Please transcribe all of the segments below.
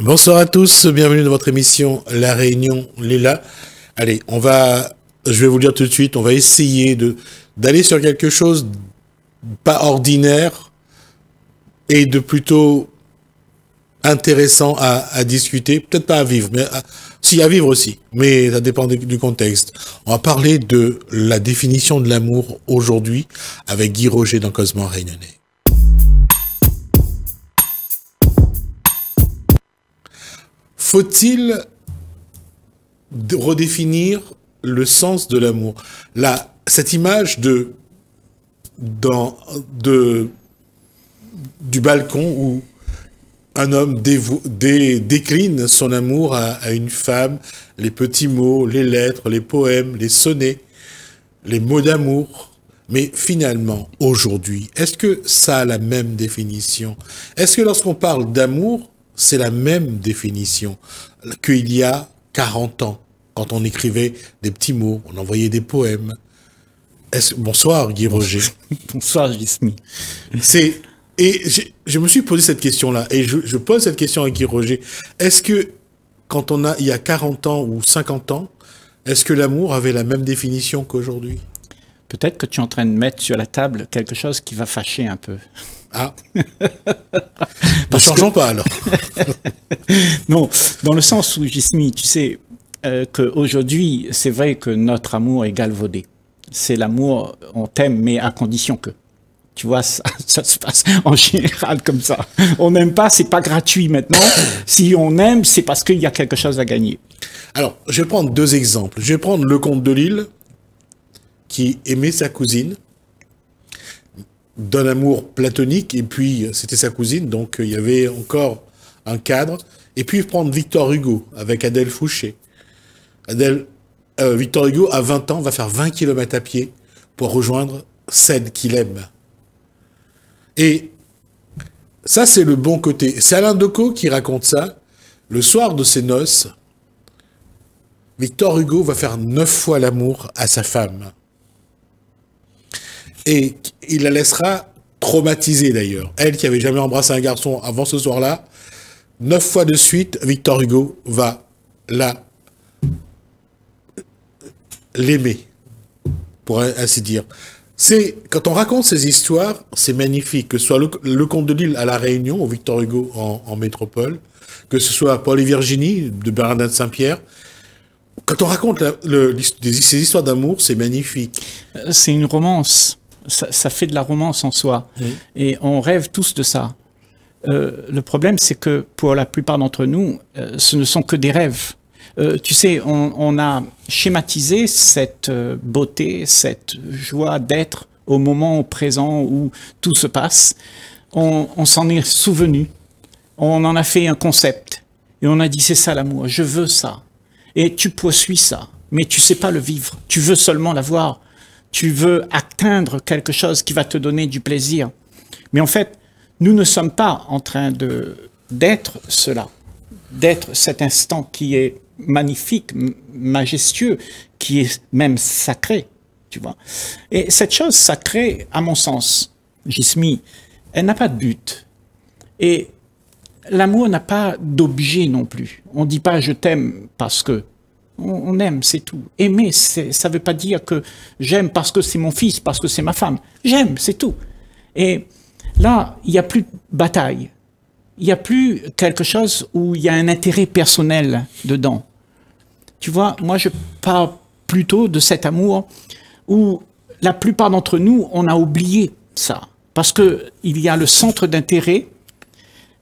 Bonsoir à tous, bienvenue dans votre émission La Réunion Léla. Allez, on va, je vais vous dire tout de suite, on va essayer de d'aller sur quelque chose pas ordinaire et de plutôt intéressant à, discuter, peut-être pas à vivre, mais à, si à vivre aussi, mais ça dépend du, contexte. On va parler de la définition de l'amour aujourd'hui avec Guy Roger dans Cosmo Réunionnais. Faut-il redéfinir le sens de l'amour cette image de, du balcon où un homme décline son amour à une femme, les petits mots, les lettres, les poèmes, les sonnets, les mots d'amour, mais finalement, aujourd'hui, est-ce que ça a la même définition Est-ce que lorsqu'on parle d'amour, c'est la même définition qu'il y a 40 ans, quand on écrivait des petits mots, on envoyait des poèmes. Est Bonsoir Guy Roger. Bonsoir Gismi. C'est et je, me suis posé cette question-là et je, je, pose cette question à Guy Roger. Est-ce que quand on a il y a 40 ans ou 50 ans, est-ce que l'amour avait la même définition qu'aujourd'hui peut-être que tu es en train de mettre sur la table quelque chose qui va fâcher un peu. Ah. ne changeons pas alors. non, dans le sens où, Jismi, tu sais, euh, qu'aujourd'hui, c'est vrai que notre amour est galvaudé. C'est l'amour, on t'aime, mais à condition que. Tu vois, ça, se passe en général comme ça. On n'aime pas, c'est pas gratuit maintenant. si on aime, c'est parce qu'il y a quelque chose à gagner. Alors, je vais prendre deux exemples. Je vais prendre le comte de Lille qui aimait sa cousine d'un amour platonique, et puis euh, c'était sa cousine, donc euh, il y avait encore un cadre. Et puis prendre Victor Hugo avec Adèle Fouché. Adèle, euh, Victor Hugo, à 20 ans, va faire 20 km à pied pour rejoindre celle qu'il aime. Et ça, c'est le bon côté. C'est Alain Decaux qui raconte ça. Le soir de ses noces, Victor Hugo va faire neuf fois l'amour à sa femme. Et il la laissera traumatisée d'ailleurs. Elle qui avait jamais embrassé un garçon avant ce soir-là, neuf fois de suite, Victor Hugo va la l'aimer, pour ainsi dire. C'est quand on raconte ces histoires, c'est magnifique. Que ce soit le, Comte de Lille à la Réunion, ou Victor Hugo en, métropole, que ce soit Paul et Virginie de de Saint-Pierre, quand on raconte ces histoires d'amour, c'est magnifique. Euh, c'est une romance ça, fait de la romance en soi. Et on rêve tous de ça. Euh, le problème, c'est que pour la plupart d'entre nous, euh, ce ne sont que des rêves. Euh, tu sais, on, a schématisé cette beauté, cette joie d'être au moment présent où tout se passe. On, s'en est souvenu. On en a fait un concept. Et on a dit, c'est ça l'amour, je veux ça. Et tu poursuis ça, mais tu sais pas le vivre. Tu veux seulement l'avoir tu veux atteindre quelque chose qui va te donner du plaisir. Mais en fait, nous ne sommes pas en train de d'être cela, d'être cet instant qui est magnifique, majestueux, qui est même sacré, tu vois. Et cette chose sacrée, à mon sens, Jismi, elle n'a pas de but. Et l'amour n'a pas d'objet non plus. On ne dit pas je t'aime parce que on aime, c'est tout. Aimer, ça ne veut pas dire que j'aime parce que c'est mon fils, parce que c'est ma femme. J'aime, c'est tout. Et là, il n'y a plus de bataille. Il n'y a plus quelque chose où il y a un intérêt personnel dedans. Tu vois, moi, je parle plutôt de cet amour où la plupart d'entre nous, on a oublié ça. Parce qu'il y a le centre d'intérêt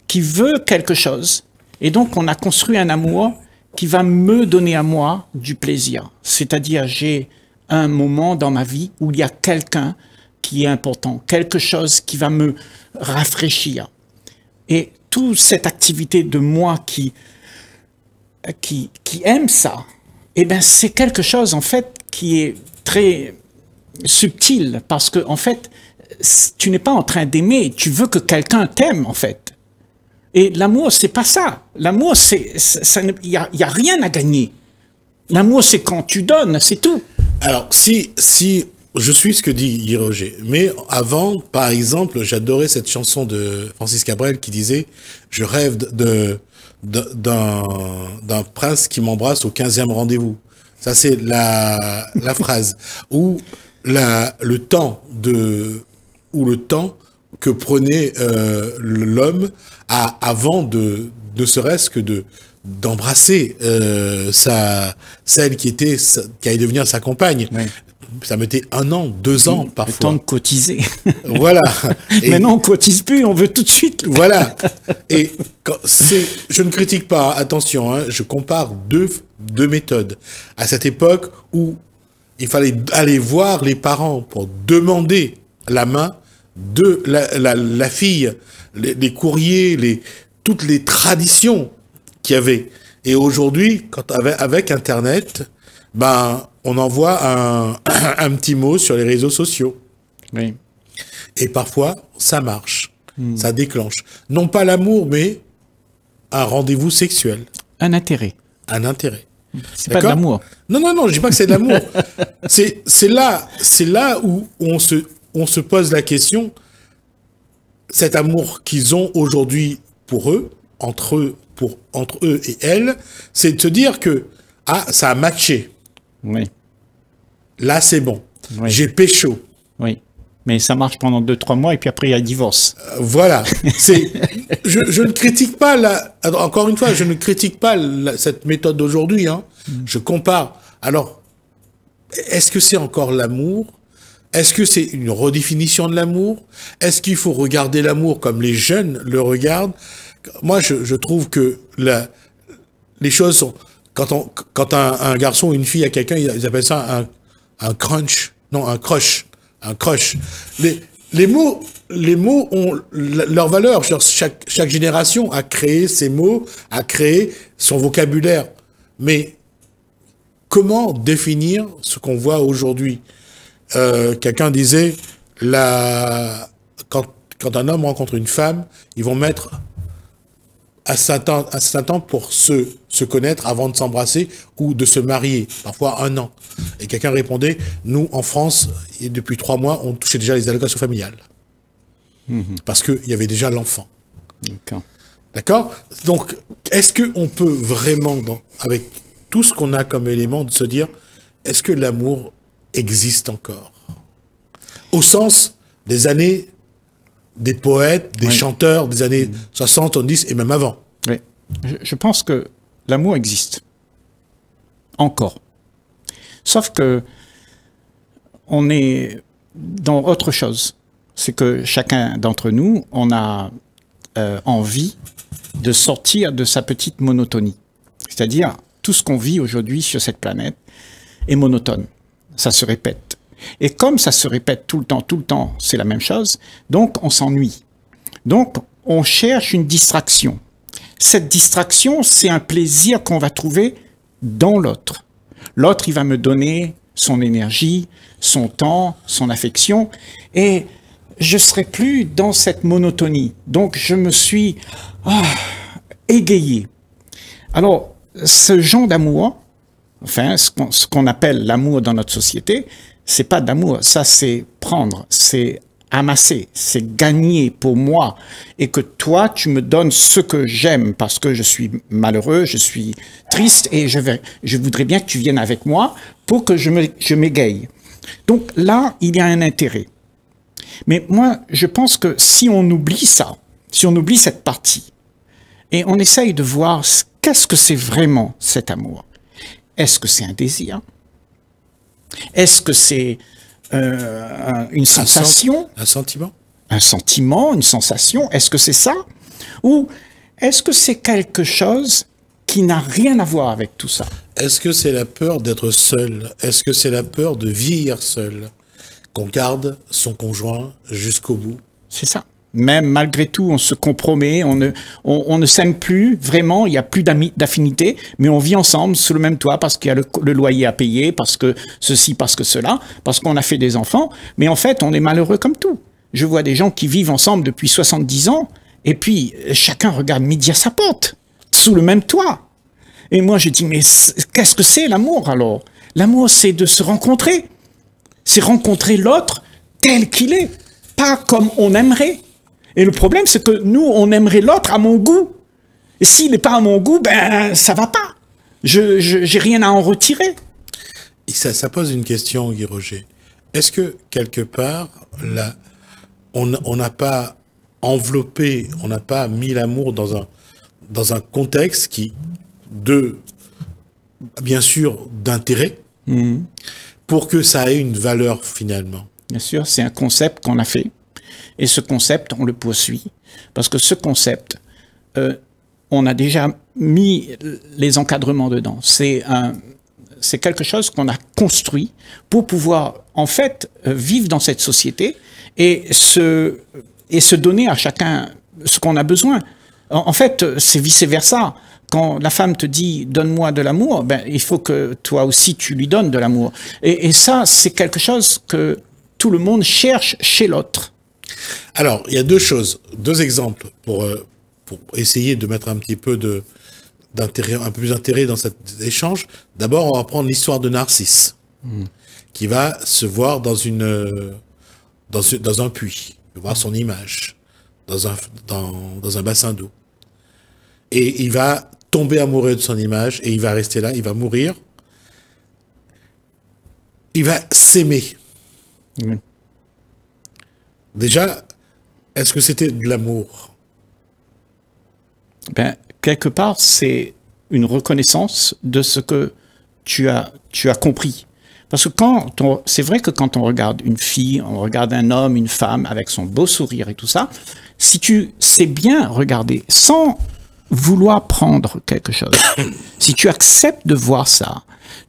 qui veut quelque chose. Et donc, on a construit un amour qui va me donner à moi du plaisir. C'est-à-dire, j'ai un moment dans ma vie où il y a quelqu'un qui est important, quelque chose qui va me rafraîchir. Et toute cette activité de moi qui, qui, aime ça, eh ben c'est quelque chose en fait qui est très subtil parce que en fait tu n'es pas en train d'aimer, tu veux que quelqu'un t'aime en fait. Et l'amour, c'est pas ça. L'amour, c'est, il n'y a, a, rien à gagner. L'amour, c'est quand tu donnes, c'est tout. Alors, si, si, je suis ce que dit Guy Roger, mais avant, par exemple, j'adorais cette chanson de Francis Cabrel qui disait Je rêve de, d'un, prince qui m'embrasse au 15e rendez-vous. Ça, c'est la, phrase. Ou la, le temps de, ou le temps que prenait euh, l'homme avant de, ne serait-ce que de d'embrasser euh, celle qui était qui allait devenir sa compagne. Ça mettait un an, deux ans parfois. Le temps de cotiser. voilà. Maintenant, on cotise plus, on veut tout de suite. voilà. Et je ne critique pas, attention, hein, je compare deux, deux méthodes. À cette époque où il fallait aller voir les parents pour demander la main, de la, fille, les, courriers, les, toutes les traditions qu'il y avait. Et aujourd'hui, avec, Internet, ben, on envoie un, un, petit mot sur les réseaux sociaux. Et parfois, ça marche, hmm. ça déclenche. Non pas l'amour, mais un rendez-vous sexuel. Un intérêt. Un intérêt. C'est pas de l'amour. Non, non, non, je dis pas que c'est de l'amour. c'est là, là où on se, on se pose la question, cet amour qu'ils ont aujourd'hui pour eux, entre eux, pour, entre eux et elles, c'est de se dire que, ah, ça a matché. Oui. Là, c'est bon. J'ai pécho. Oui. Mais ça marche pendant 2-3 mois et puis après, il y a divorce. Euh, voilà. C'est, je, ne critique pas, encore une fois, je ne critique pas cette méthode d'aujourd'hui. Hein. Mm. Je compare. Alors, est-ce que c'est encore l'amour est-ce que c'est une redéfinition de l'amour Est-ce qu'il faut regarder l'amour comme les jeunes le regardent Moi, je, trouve que les choses sont... Quand, un, garçon ou une fille a quelqu'un, ils appellent ça un, crunch. Non, un crush. Un crush. Les, mots, les mots ont leur valeur. chaque, génération a créé ses mots, a créé son vocabulaire. Mais comment définir ce qu'on voit aujourd'hui euh, quelqu'un disait, quand, un homme rencontre une femme, ils vont mettre à certain à pour se, connaître avant de s'embrasser ou de se marier, parfois un an. Et quelqu'un répondait, nous, en France, depuis trois mois, on touchait déjà les allocations familiales. Mhm. Parce qu'il y avait déjà l'enfant. D'accord Donc, est-ce qu'on peut vraiment, avec tout ce qu'on a comme élément, de se dire, est-ce que l'amour existe encore. Au sens des années des poètes, des chanteurs des années 60, mm. 70 et même avant. Oui. Je, pense que l'amour existe. Encore. Sauf que on est dans autre chose. C'est que chacun d'entre nous, on a euh, envie de sortir de sa petite monotonie. C'est-à-dire, tout ce qu'on vit aujourd'hui sur cette planète est monotone ça se répète. Et comme ça se répète tout le temps, tout le temps, c'est la même chose, donc on s'ennuie. Donc on cherche une distraction. Cette distraction, c'est un plaisir qu'on va trouver dans l'autre. L'autre, il va me donner son énergie, son temps, son affection, et je serai plus dans cette monotonie. Donc je me suis ah, égayé. Alors, ce genre d'amour, Enfin, ce qu'on appelle l'amour dans notre société, c'est pas d'amour, ça c'est prendre, c'est amasser, c'est gagner pour moi, et que toi, tu me donnes ce que j'aime, parce que je suis malheureux, je suis triste, et je, je voudrais bien que tu viennes avec moi pour que je m'égaye. Donc là, il y a un intérêt. Mais moi, je pense que si on oublie ça, si on oublie cette partie, et on essaye de voir qu'est-ce que c'est vraiment cet amour, est-ce que c'est un désir Est-ce que c'est euh, une sensation un, sentiment Un sentiment, une sensation, est-ce que c'est ça Ou est-ce que c'est quelque chose qui n'a rien à voir avec tout ça Est-ce que c'est la peur d'être seul Est-ce que c'est la peur de vieillir seul Qu'on garde son conjoint jusqu'au bout C'est ça même malgré tout, on se compromet, on ne, s'aime plus vraiment, il n'y a plus d'affinité, mais on vit ensemble sous le même toit parce qu'il y a le, le, loyer à payer, parce que ceci, parce que cela, parce qu'on a fait des enfants, mais en fait, on est malheureux comme tout. Je vois des gens qui vivent ensemble depuis 70 ans, et puis euh, chacun regarde midi à sa porte, sous le même toit. Et moi, je dis, mais qu'est-ce que c'est l'amour alors L'amour, c'est de se rencontrer. C'est rencontrer l'autre tel qu'il est, pas comme on aimerait, et le problème, c'est que nous, on aimerait l'autre à mon goût. Et s'il n'est pas à mon goût, ben ça va pas. Je n'ai rien à en retirer. Et ça, ça pose une question, Guy Roger. Est-ce que quelque part, là, on n'a pas enveloppé, on n'a pas mis l'amour dans un dans un contexte qui, de bien sûr, d'intérêt, mmh. pour que ça ait une valeur finalement. Bien sûr, c'est un concept qu'on a fait. Et ce concept, on le poursuit, parce que ce concept, euh, on a déjà mis les encadrements dedans. C'est un, c'est quelque chose qu'on a construit pour pouvoir, en fait, vivre dans cette société et se, et se donner à chacun ce qu'on a besoin. En, fait, c'est vice-versa. Quand la femme te dit donne-moi de l'amour, ben, il faut que toi aussi tu lui donnes de l'amour. et ça, c'est quelque chose que tout le monde cherche chez l'autre. Alors, il y a deux choses, deux exemples euh, pour, essayer de mettre un petit peu de d'intérêt, un peu plus d'intérêt dans cet échange. D'abord, on va prendre l'histoire de Narcisse, hmm. qui va se voir dans une dans, un puits, voir son image dans un dans, un bassin d'eau, et il va tomber amoureux de son image et il va rester là, il va mourir, il va s'aimer. Hmm. Déjà, est-ce que c'était de l'amour ben, Quelque part, c'est une reconnaissance de ce que tu as, tu as compris. Parce que quand c'est vrai que quand on regarde une fille, on regarde un homme, une femme avec son beau sourire et tout ça, si tu sais bien regarder sans vouloir prendre quelque chose, si tu acceptes de voir ça,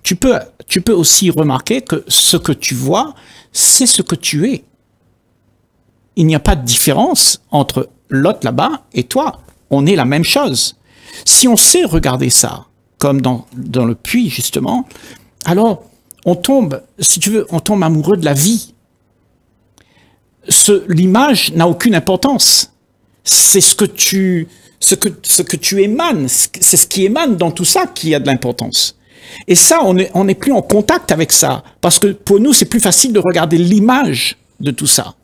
tu peux, tu peux aussi remarquer que ce que tu vois, c'est ce que tu es il n'y a pas de différence entre l'autre là-bas et toi. On est la même chose. Si on sait regarder ça, comme dans, le puits justement, alors on tombe, si tu veux, on tombe amoureux de la vie. L'image n'a aucune importance. C'est ce que tu, ce que, tu émanes, c'est ce qui émane dans tout ça qui a de l'importance. Et ça, on n'est plus en contact avec ça, parce que pour nous, c'est plus facile de regarder l'image de tout ça.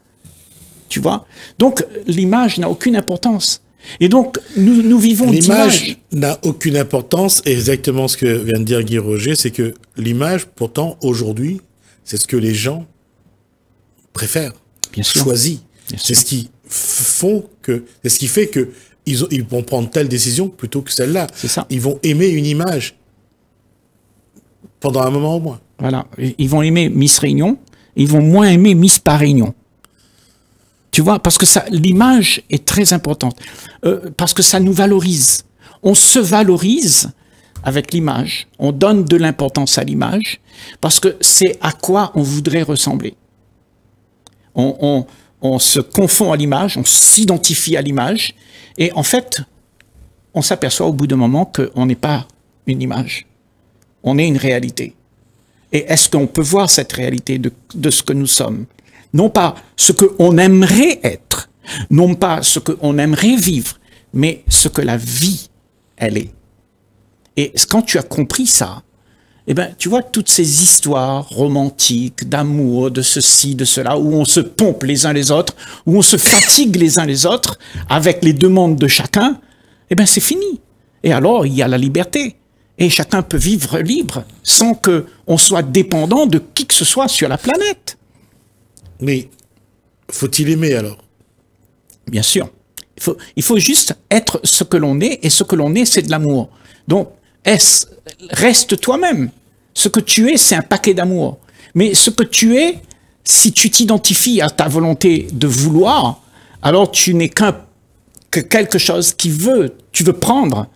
Tu vois Donc l'image n'a aucune importance. Et donc, nous, vivons L'image n'a aucune importance, et exactement ce que vient de dire Guy Roger, c'est que l'image, pourtant, aujourd'hui, c'est ce que les gens préfèrent, Bien choisissent. C'est ce qui font que, c'est ce qui fait que ils, vont prendre telle décision plutôt que celle-là. Ils vont aimer une image pendant un moment au moins. Voilà. Ils vont aimer Miss Réunion, ils vont moins aimer Miss Parignon. Tu vois, parce que ça, l'image est très importante, euh, parce que ça nous valorise. On se valorise avec l'image, on donne de l'importance à l'image, parce que c'est à quoi on voudrait ressembler. On, se confond à l'image, on s'identifie à l'image, et en fait, on s'aperçoit au bout d'un moment qu'on n'est pas une image, on est une réalité. Et est-ce qu'on peut voir cette réalité de, de ce que nous sommes non pas ce qu'on aimerait être, non pas ce qu'on aimerait vivre, mais ce que la vie, elle est. Et quand tu as compris ça, eh ben, tu vois, toutes ces histoires romantiques, d'amour, de ceci, de cela, où on se pompe les uns les autres, où on se fatigue les uns les autres, avec les demandes de chacun, eh ben, c'est fini. Et alors, il y a la liberté. Et chacun peut vivre libre, sans que on soit dépendant de qui que ce soit sur la planète. Mais faut-il aimer alors Bien sûr. Il faut, juste être ce que l'on est, et ce que l'on est, c'est de l'amour. Donc, reste toi-même. Ce que tu es, c'est un paquet d'amour. Mais ce que tu es, si tu t'identifies à ta volonté de vouloir, alors tu n'es qu'un que quelque chose qui veut, tu veux prendre.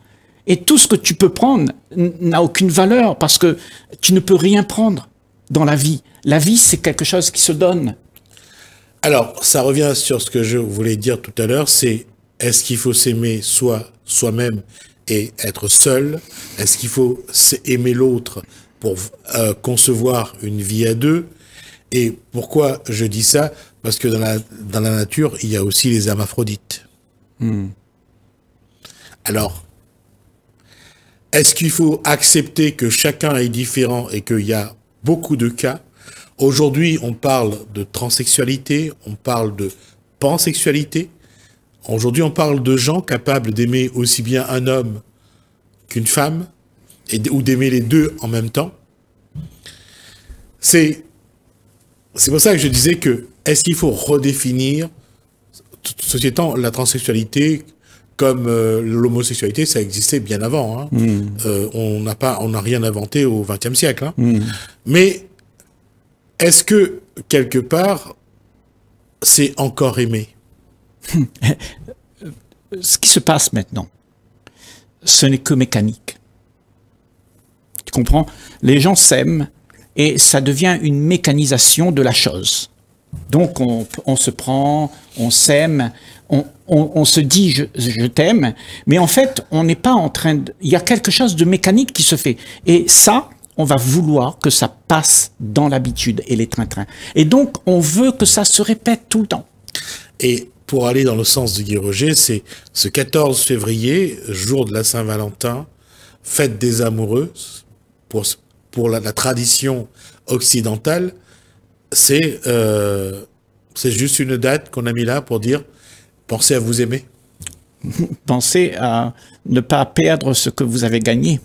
Et tout ce que tu peux prendre n'a aucune valeur parce que tu ne peux rien prendre dans la vie. La vie, c'est quelque chose qui se donne. Alors, ça revient sur ce que je voulais dire tout à l'heure, c'est est-ce qu'il faut s'aimer soi, soi-même et être seul Est-ce qu'il faut aimer l'autre pour euh, concevoir une vie à deux Et pourquoi je dis ça Parce que dans la, nature, il y a aussi les amaphrodites. Hmm. Alors, est-ce qu'il faut accepter que chacun est différent et qu'il y a beaucoup de cas Aujourd'hui, on parle de transsexualité, on parle de pansexualité. Aujourd'hui, on parle de gens capables d'aimer aussi bien un homme qu'une femme, et, ou d'aimer les deux en même temps. C'est pour ça que je disais que est-ce qu'il faut redéfinir, ceci étant, la transsexualité comme euh, l'homosexualité, ça existait bien avant. Hein. Hmm. Euh, on n'a rien inventé au XXe siècle. Hein. Hmm. Mais est-ce que, quelque part, c'est encore aimé Ce qui se passe maintenant, ce n'est que mécanique. Tu comprends Les gens s'aiment et ça devient une mécanisation de la chose. Donc on, se prend, on s'aime, on, se dit je, je t'aime, mais en fait on n'est pas en train Il y a quelque chose de mécanique qui se fait. Et ça, on va vouloir que ça passe dans l'habitude et les trains-trains. Et donc, on veut que ça se répète tout le temps. Et pour aller dans le sens de Guy Roger, c'est ce 14 février, jour de la Saint-Valentin, fête des amoureux, pour, pour la, tradition occidentale, c'est euh, juste une date qu'on a mis là pour dire pensez à vous aimer. Pensez à ne pas perdre ce que vous avez gagné.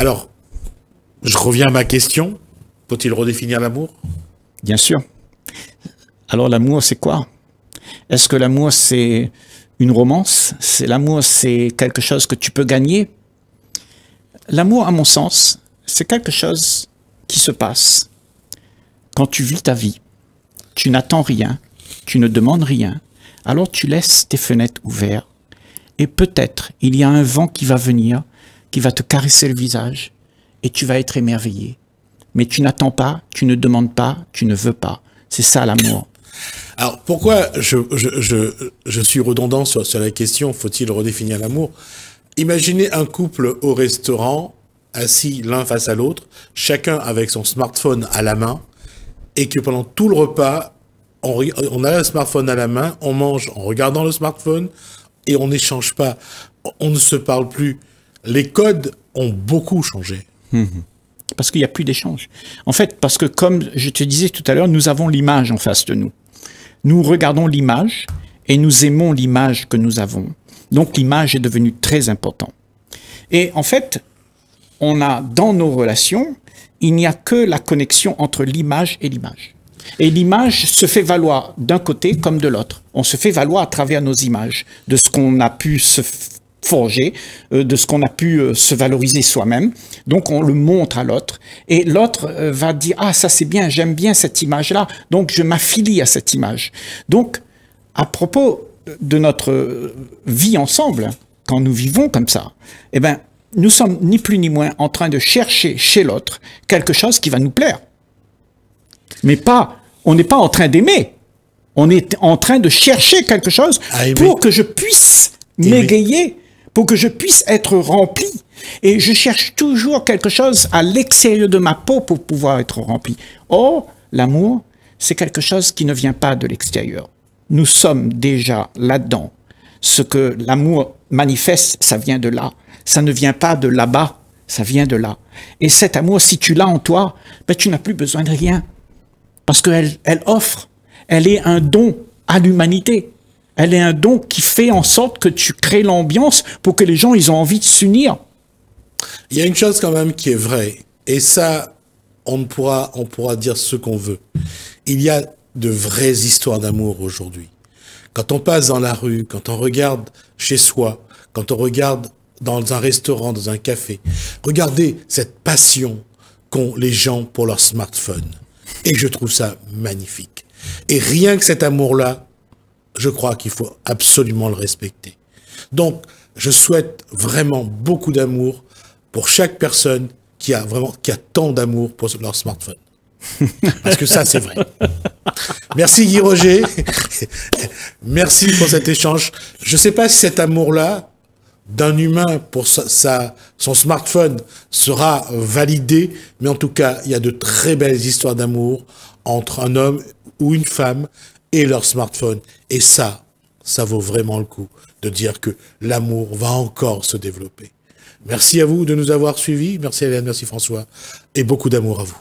Alors, je reviens à ma question. Faut-il redéfinir l'amour Bien sûr. Alors l'amour, c'est quoi Est-ce que l'amour, c'est une romance C'est l'amour, c'est quelque chose que tu peux gagner L'amour, à mon sens, c'est quelque chose qui se passe quand tu vis ta vie. Tu n'attends rien, tu ne demandes rien. Alors tu laisses tes fenêtres ouvertes et peut-être il y a un vent qui va venir qui va te caresser le visage et tu vas être émerveillé. Mais tu n'attends pas, tu ne demandes pas, tu ne veux pas. C'est ça l'amour. Alors pourquoi je, suis redondant sur, la question, faut-il redéfinir l'amour Imaginez un couple au restaurant, assis l'un face à l'autre, chacun avec son smartphone à la main, et que pendant tout le repas, on, a le smartphone à la main, on mange en regardant le smartphone, et on n'échange pas, on ne se parle plus les codes ont beaucoup changé. Mhm. Parce qu'il n'y a plus d'échange. En fait, parce que comme je te disais tout à l'heure, nous avons l'image en face de nous. Nous regardons l'image et nous aimons l'image que nous avons. Donc l'image est devenue très importante. Et en fait, on a dans nos relations, il n'y a que la connexion entre l'image et l'image. Et l'image se fait valoir d'un côté comme de l'autre. On se fait valoir à travers nos images, de ce qu'on a pu se forgé, euh, de ce qu'on a pu euh, se valoriser soi-même. Donc on le montre à l'autre. Et l'autre euh, va dire, ah ça c'est bien, j'aime bien cette image-là, donc je m'affilie à cette image. Donc à propos de notre vie ensemble, quand nous vivons comme ça, eh ben, nous sommes ni plus ni moins en train de chercher chez l'autre quelque chose qui va nous plaire. Mais pas, on n'est pas en train d'aimer. On est en train de chercher quelque chose ah, pour que je puisse m'égayer pour que je puisse être rempli. Et je cherche toujours quelque chose à l'extérieur de ma peau pour pouvoir être rempli. Or, l'amour, c'est quelque chose qui ne vient pas de l'extérieur. Nous sommes déjà là-dedans. Ce que l'amour manifeste, ça vient de là. Ça ne vient pas de là-bas, ça vient de là. Et cet amour, si tu l'as en toi, ben, tu n'as plus besoin de rien. Parce qu'elle elle offre, elle est un don à l'humanité. Elle est un don qui fait en sorte que tu crées l'ambiance pour que les gens, ils ont envie de s'unir. Il y a une chose quand même qui est vraie, et ça, on pourra, on pourra dire ce qu'on veut. Il y a de vraies histoires d'amour aujourd'hui. Quand on passe dans la rue, quand on regarde chez soi, quand on regarde dans un restaurant, dans un café, regardez cette passion qu'ont les gens pour leur smartphone. Et je trouve ça magnifique. Et rien que cet amour-là, je crois qu'il faut absolument le respecter. Donc, je souhaite vraiment beaucoup d'amour pour chaque personne qui a vraiment qui a tant d'amour pour leur smartphone. Parce que ça, c'est vrai. Merci Guy Roger. Merci pour cet échange. Je ne sais pas si cet amour-là d'un humain pour son smartphone sera validé, mais en tout cas, il y a de très belles histoires d'amour entre un homme ou une femme et leur smartphone. Et ça, ça vaut vraiment le coup de dire que l'amour va encore se développer. Merci à vous de nous avoir suivis. Merci Hélène, merci François. Et beaucoup d'amour à vous.